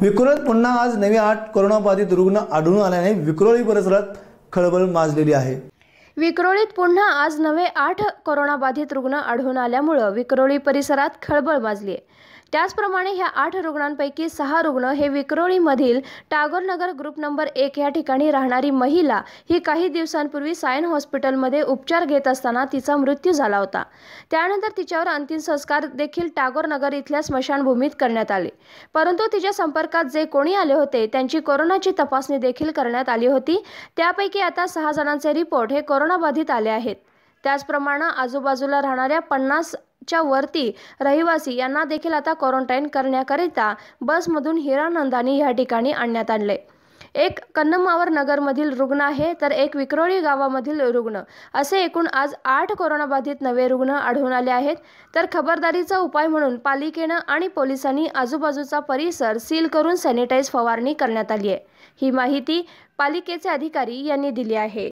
विक्रोळीत पुन्हा आज नवे आठ कोरोनाबाधित रुग्ण आढळून आल्याने विक्रोळी परिसरात खळबळ माजलेली आहे विक्रोळीत पुन्हा आज नवे आठ कोरोनाबाधित रुग्ण आढळून आल्यामुळं विक्रोळी परिसरात खळबळ माजली आहे त्याचप्रमाणे ह्या आठ रुग्णांपैकी सहा रुग्ण हे विक्रोळीमधील टागोरनगर ग्रुप नंबर एक या ठिकाणी राहणारी महिला ही काही दिवसांपूर्वी सायन हॉस्पिटलमध्ये उपचार घेत असताना तिचा मृत्यू झाला होता त्यानंतर तिच्यावर अंतिम संस्कार देखील नगर इथल्या स्मशानभूमीत करण्यात आले परंतु तिच्या संपर्कात जे कोणी आले होते त्यांची कोरोनाची तपासणी देखील करण्यात आली होती त्यापैकी आता सहा जणांचे रिपोर्ट हे कोरोनाबाधित आले आहेत त्याचप्रमाणे आजूबाजूला राहणाऱ्या पन्नास च्या वरती रहिवासी यांना देखील आता क्वारंटाईन करण्याकरिता बसमधून हिरानंदानी या ठिकाणी आणण्यात आणले एक कन्नमावर नगरमधील रुग्ण आहे तर एक विक्रोळी गावामधील रुग्ण असे एकूण आज आठ कोरोनाबाधित नवे रुग्ण आढळून आले आहेत तर खबरदारीचा उपाय म्हणून पालिकेनं आणि पोलिसांनी आजूबाजूचा परिसर सील करून सॅनिटाईज फवारणी करण्यात आली आहे ही माहिती पालिकेचे अधिकारी यांनी दिली आहे